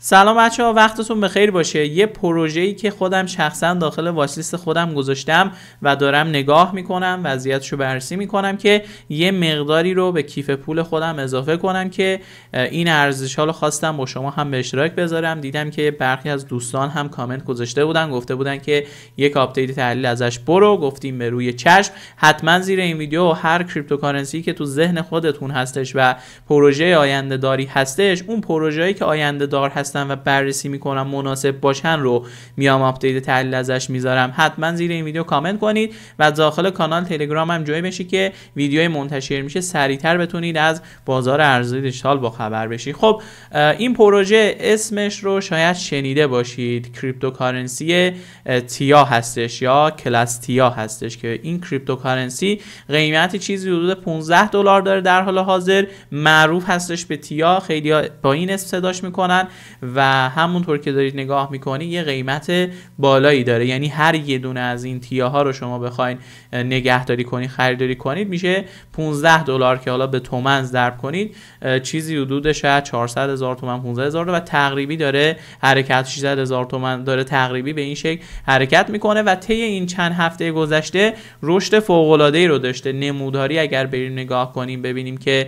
سلام بچه ها وقتتون به بخیر باشه یه پروژه ای که خودم شخصا داخل واسلیست خودم گذاشتم و دارم نگاه میکنم وضعیتشو بررسی میکنم که یه مقداری رو به کیف پول خودم اضافه کنم که این ارزش ها رو خواستم با شما هم به اشتراک بذارم دیدم که برخی از دوستان هم کامنت گذاشته بودن گفته بودن که یک آپدیت تحلیل ازش برو گفتیم به روی چشم حتما زیر این ویدیو هر کریپتوکارنسی که تو ذهن خودتون هستش و پروژه آینده داری هستش اون پروژه‌ای که آینده دار هست هستن و بررسی میکنم مناسب باشن رو میام آپدیت تحلیل ازش میذارم حتما زیر این ویدیو کامنت کنید و داخل کانال تلگرام هم جوین بشی که ویدیوی منتشر میشه سریعتر بتونید از بازار ارزی دیجیتال با خبر بشی خب این پروژه اسمش رو شاید شنیده باشید کریپتوکارنسی تیا هستش یا کلاس تیا هستش که این کریپتوکارنسی قیمت چیزی حدود 15 دلار داره در حال حاضر معروف هستش به تیا خیلی با این اسم صداش میکنن و همونطور که دارید نگاه میکنید یه قیمت بالایی داره یعنی هر یه دونه از این تیاها رو شما بخواین نگهداری کنید خریداری کنید میشه 15 دلار که حالا به تومن ضرب کنید چیزی حدود شاید 400 هزار تومن 15 هزار و تقریبی داره حرکت 600 هزار تومن داره تقریبی به این شکل حرکت میکنه و طی این چند هفته گذشته رشد فوق العاده ای رو داشته نموداری اگر بریم نگاه کنیم ببینیم که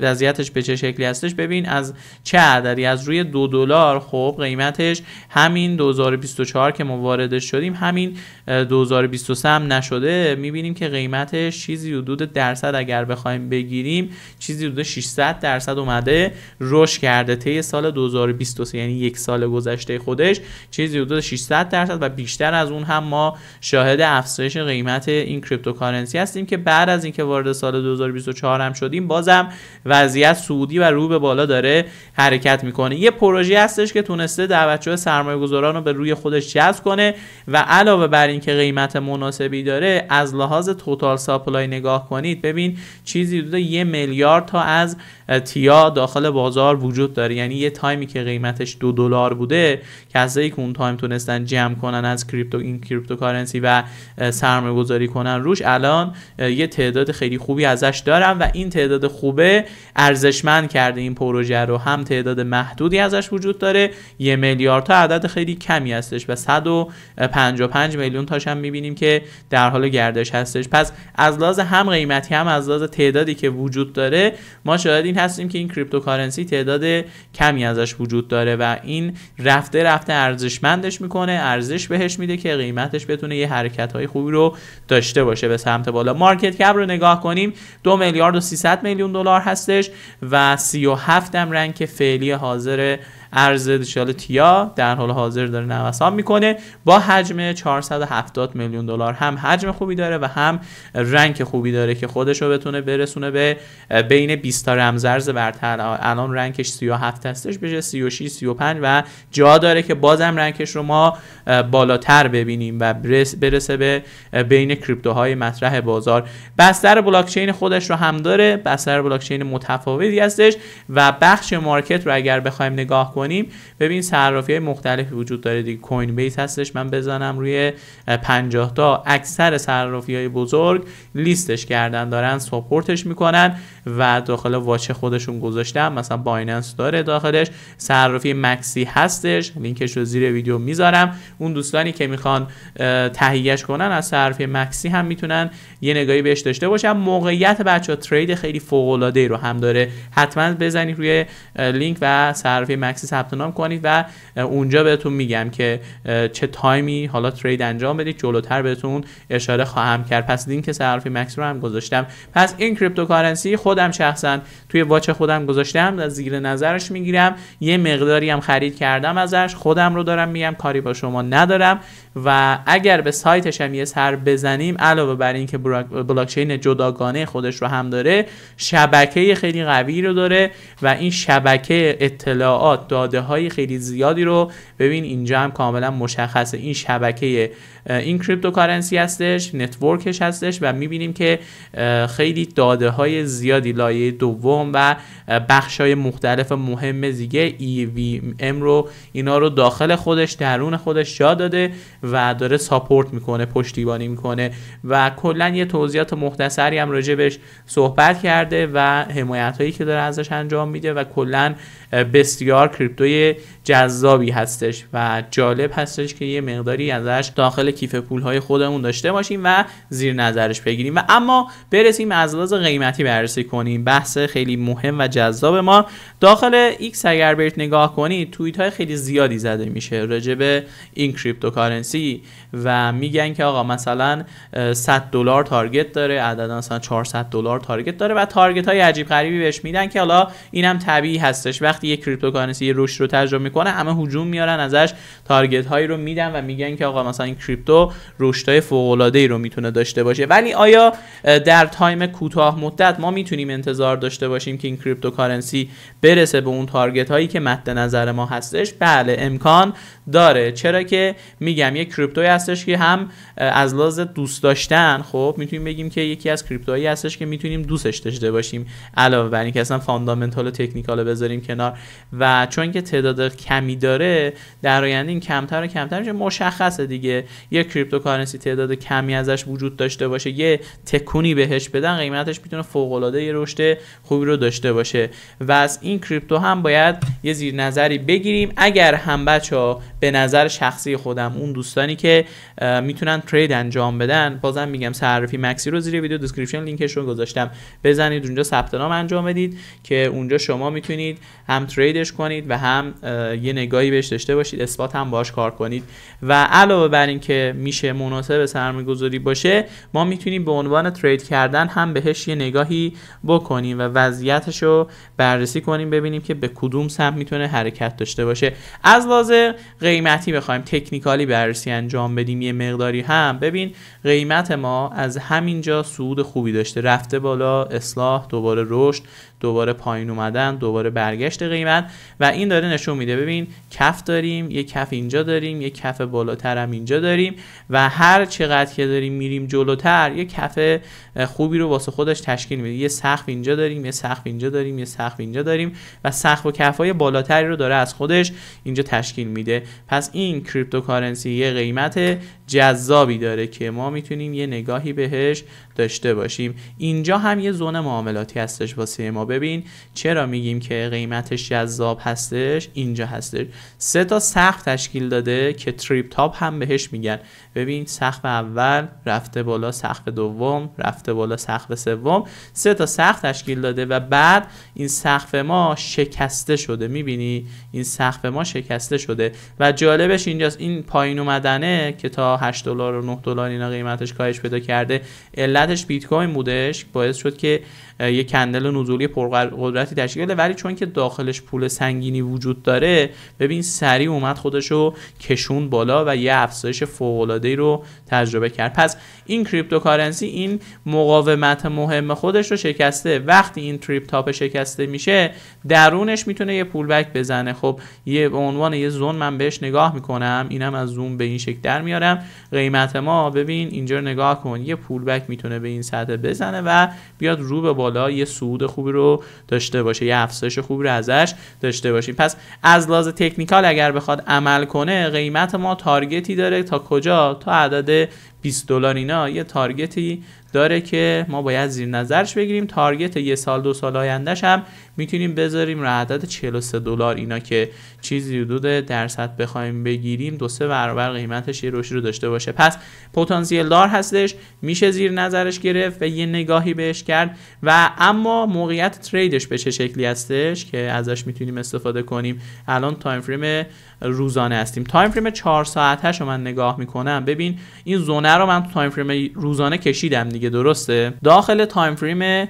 وضعیتش به چه شکلی هستش ببین از چه عددی از روی دو دو دلار خب قیمتش همین 2024 که ما واردش شدیم همین 2023 هم نشده میبینیم که قیمتش چیزی حدود درصد اگر بخوایم بگیریم چیزی حدود 600 درصد اومده رشد کرده طی سال 2023 یعنی یک سال گذشته خودش چیزی حدود 600 درصد و بیشتر از اون هم ما شاهد افزایش قیمت این کریپتوکارنسی هستیم که بعد از اینکه وارد سال 2024 هم شدیم بازم وضعیت سودی و رو به بالا داره حرکت میکنه یه پروژه هستش که تونسته دعوتچه سرمایه گذاران رو به روی خودش جذب کنه و علاوه بر اینکه قیمت مناسبی داره از لحاظ توتال ساپلای نگاه کنید ببین چیزی حدود یه میلیارد تا از تیا داخل بازار وجود داره یعنی یه تایمی که قیمتش دو دلار بوده کسایی که اون تایم تونستن جمع کنن از کریپتو این کریپتوکارنسی و سرمایه گذاری کنن روش الان یه تعداد خیلی خوبی ازش دارن و این تعداد خوبه ارزشمند کرده این پروژه رو هم تعداد محدودی ازش ازش وجود داره یه میلیارد تا عدد خیلی کمی هستش و 155 میلیون تاش هم میبینیم که در حال گردش هستش پس از لحاظ هم قیمتی هم از لحاظ تعدادی که وجود داره ما شاید این هستیم که این کریپتوکارنسی تعداد کمی ازش وجود داره و این رفته رفته ارزشمندش میکنه ارزش بهش میده که قیمتش بتونه یه حرکت های خوبی رو داشته باشه به سمت بالا مارکت کپ رو نگاه کنیم دو میلیارد و 300 میلیون دلار هستش و 37 هم رنگ فعلی حاضر ارز دیجیتال تیا در حال حاضر داره نوسان میکنه با حجم 470 میلیون دلار هم حجم خوبی داره و هم رنگ خوبی داره که خودش رو بتونه برسونه به بین 20 تا رمزارز برتر الان رنگش 37 هستش بشه 36 35 و جا داره که بازم رنگش رو ما بالاتر ببینیم و برسه به بین کریپتوهای مطرح بازار بستر بلاکچین خودش رو هم داره بستر بلاکچین متفاوتی هستش و بخش مارکت رو اگر بخوایم نگاه کنیم کنیم ببین صرافی های مختلفی وجود داره دیگه کوین بیس هستش من بزنم روی 50 تا اکثر صرافی های بزرگ لیستش کردن دارن ساپورتش میکنن و داخل واچ خودشون گذاشتم مثلا بایننس داره داخلش صرافی مکسی هستش لینکش رو زیر ویدیو میذارم اون دوستانی که میخوان تهیهش کنن از صرافی مکسی هم میتونن یه نگاهی بهش داشته باشن موقعیت بچه ترید خیلی فوق العاده رو هم داره حتما بزنید روی لینک و صرافی مکسی ثبت نام کنید و اونجا بهتون میگم که چه تایمی حالا ترید انجام بدید جلوتر بهتون اشاره خواهم کرد پس که صرافی مکس رو هم گذاشتم پس این کریپتوکارنسی خودم شخصا توی واچ خودم گذاشتم و زیر نظرش میگیرم یه مقداری هم خرید کردم ازش خودم رو دارم میگم کاری با شما ندارم و اگر به سایتش هم یه سر بزنیم علاوه بر اینکه چین جداگانه خودش رو هم داره شبکه خیلی قوی رو داره و این شبکه اطلاعات داده های خیلی زیادی رو ببین اینجا هم کاملا مشخصه این شبکه این کریپتوکارنسی هستش نتورکش هستش و میبینیم که خیلی داده های زیادی لایه دوم و بخش های مختلف مهم دیگه ام e رو اینا رو داخل خودش درون خودش جا داده و داره ساپورت میکنه پشتیبانی میکنه و کلا یه توضیحات مختصری هم راجع صحبت کرده و حمایت هایی که داره ازش انجام میده و کلا بسیار کریپتوی جذابی هستش و جالب هستش که یه مقداری ازش داخل کیف پولهای خودمون داشته باشیم و زیر نظرش بگیریم و اما برسیم از لحاظ قیمتی بررسی کنیم بحث خیلی مهم و جذاب ما داخل ایکس اگر بهش نگاه کنید توییت های خیلی زیادی زده میشه به این کریپتوکارنسی و میگن که آقا مثلا 100 دلار تارگت داره عددا مثلا 400 دلار تارگت داره و تارگت های عجیب غریبی بهش میدن که حالا اینم طبیعی هستش وقتی یک کریپتوکارنسی رشد رو تجربه میکنه همه هجوم میارن ازش تارگت هایی رو میدن و میگن که آقا مثلا این کریپتو رشد های فوق العاده ای رو میتونه داشته باشه ولی آیا در تایم کوتاه مدت ما میتونیم انتظار داشته باشیم که این کریپتوکارنسی برسه به اون تارگت هایی که مد نظر ما هستش بله امکان داره چرا که میگم یک کریپتوی هستش که هم از لحاظ دوست داشتن خب میتونیم بگیم که یکی از کریپتوهایی هستش که میتونیم دوستش داشته باشیم علاوه بر اینکه اصلا فاندامنتال و تکنیکال رو بذاریم کنار و چون که تعداد کمی داره در آینده این کمتر و کمتر میشه مشخصه دیگه یه کریپتوکارنسی تعداد کمی ازش وجود داشته باشه یه تکونی بهش بدن قیمتش میتونه فوق العاده یه رشد خوبی رو داشته باشه و از این کریپتو هم باید یه زیر نظری بگیریم اگر هم بچه ها به نظر شخصی خودم اون دوستانی که میتونن ترید انجام بدن بازم میگم صرافی مکسی رو زیر ویدیو دیسکریپشن لینکش رو گذاشتم بزنید اونجا ثبت نام انجام بدید که اونجا شما میتونید هم تریدش کنید و هم یه نگاهی بهش داشته باشید اثبات هم باش کار کنید و علاوه بر اینکه میشه مناسب سرمایه‌گذاری باشه ما میتونیم به عنوان ترید کردن هم بهش یه نگاهی بکنیم و وضعیتش رو بررسی کنیم ببینیم که به کدوم سمت میتونه حرکت داشته باشه از لازم قیمتی بخوایم تکنیکالی بررسی انجام بدیم یه مقداری هم ببین قیمت ما از همینجا صعود خوبی داشته رفته بالا اصلاح دوباره رشد دوباره پایین اومدن دوباره برگشت قیمت و این داره نشون میده ببین کف داریم یه کف اینجا داریم یه کف بالاتر هم اینجا داریم و هر چقدر که داریم میریم جلوتر یه کف خوبی رو واسه خودش تشکیل میده یه سقف اینجا داریم یه سقف اینجا داریم یه سقف اینجا داریم و سقف و کفای بالاتری رو داره از خودش اینجا تشکیل میده پس این کریپتوکارنسی یه قیمته جذابی داره که ما میتونیم یه نگاهی بهش داشته باشیم اینجا هم یه زون معاملاتی هستش واسه ما ببین چرا میگیم که قیمتش جذاب هستش اینجا هستش سه تا سقف تشکیل داده که تریپ تاپ هم بهش میگن ببین سقف اول رفته بالا سقف دوم رفته بالا سقف سوم سه تا سقف تشکیل داده و بعد این سقف ما شکسته شده میبینی این سقف ما شکسته شده و جالبش اینجاست این پایین اومدنه که تا 8 دلار و 9 دلار اینا قیمتش کاهش پیدا کرده علتش بیت کوین بودش باعث شد که یه کندل نزولی پرقدرتی تشکیل بده ولی چون که داخلش پول سنگینی وجود داره ببین سریع اومد خودشو کشون بالا و یه افزایش فوق العاده رو تجربه کرد پس این کریپتوکارنسی این مقاومت مهم خودش رو شکسته وقتی این تریپ تاپ شکسته میشه درونش میتونه یه پول بک بزنه خب یه به عنوان یه زون من بهش نگاه میکنم اینم از زوم به این شکل در میارم قیمت ما ببین اینجا نگاه کن یه پول بک میتونه به این سطح بزنه و بیاد رو به بالا یه صعود خوبی رو داشته باشه یه افزایش خوبی رو ازش داشته باشیم پس از لحاظ تکنیکال اگر بخواد عمل کنه قیمت ما تارگتی داره تا کجا تا عدد 20 دلار اینا یه تارگتی داره که ما باید زیر نظرش بگیریم تارگت یه سال دو سال آیندهش هم میتونیم بذاریم رو عدد 43 دلار اینا که چیزی حدود درصد بخوایم بگیریم دو سه برابر قیمتش یه رشد رو داشته باشه پس پتانسیل دار هستش میشه زیر نظرش گرفت و یه نگاهی بهش کرد و اما موقعیت تریدش به چه شکلی هستش که ازش میتونیم استفاده کنیم الان تایم فریم روزانه هستیم تایم فریم 4 ساعتهش رو من نگاه میکنم ببین این زون رو من تو تایم فریم روزانه کشیدم دیگه درسته داخل تایم فریم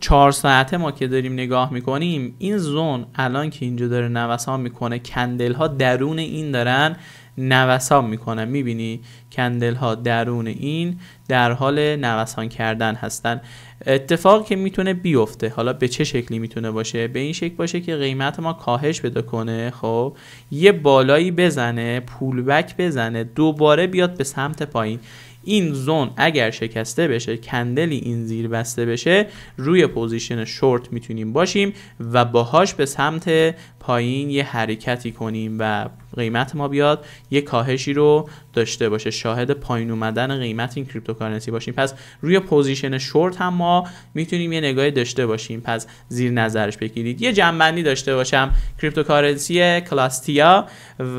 4 ساعته ما که داریم نگاه میکنیم این زون الان که اینجا داره نوسان میکنه کندل ها درون این دارن نوسان میکنن میبینی کندل ها درون این در حال نوسان کردن هستن اتفاق که میتونه بیفته حالا به چه شکلی میتونه باشه به این شکل باشه که قیمت ما کاهش بده کنه خب یه بالایی بزنه پول بک بزنه دوباره بیاد به سمت پایین این زون اگر شکسته بشه کندلی این زیر بسته بشه روی پوزیشن شورت میتونیم باشیم و باهاش به سمت پایین یه حرکتی کنیم و قیمت ما بیاد یه کاهشی رو داشته باشه شاهد پایین اومدن قیمت این کریپتوکارنسی باشیم پس روی پوزیشن شورت هم ما میتونیم یه نگاهی داشته باشیم پس زیر نظرش بگیرید یه جنبندی داشته باشم کریپتوکارنسی کلاستیا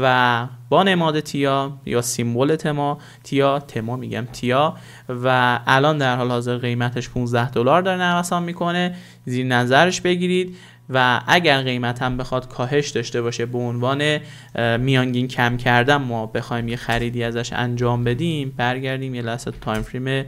و با نماد تیا یا سیمبل تما تیا تما میگم تیا و الان در حال حاضر قیمتش 15 دلار داره نوسان میکنه زیر نظرش بگیرید و اگر قیمت هم بخواد کاهش داشته باشه به عنوان میانگین کم کردن ما بخوایم یه خریدی ازش انجام بدیم برگردیم یه لحظه تایم فریم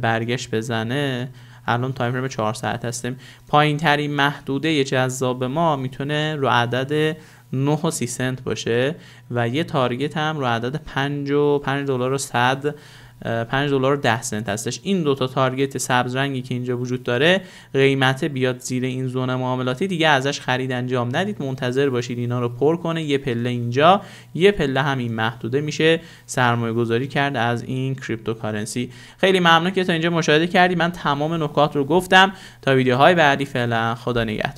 برگشت بزنه الان تایم فریم 4 ساعت هستیم پایین ترین محدوده یه جذاب ما میتونه رو عدد 9 و 30 سنت باشه و یه تارگت هم رو عدد 5 و 5 دلار و 100 5 دلار 10 سنت هستش این دوتا تارگت سبز رنگی که اینجا وجود داره قیمت بیاد زیر این زون معاملاتی دیگه ازش خرید انجام ندید منتظر باشید اینا رو پر کنه یه پله اینجا یه پله هم این محدوده میشه سرمایه گذاری کرد از این کریپتوکارنسی خیلی ممنون که تا اینجا مشاهده کردی من تمام نکات رو گفتم تا ویدیوهای بعدی فعلا خدا نگهدار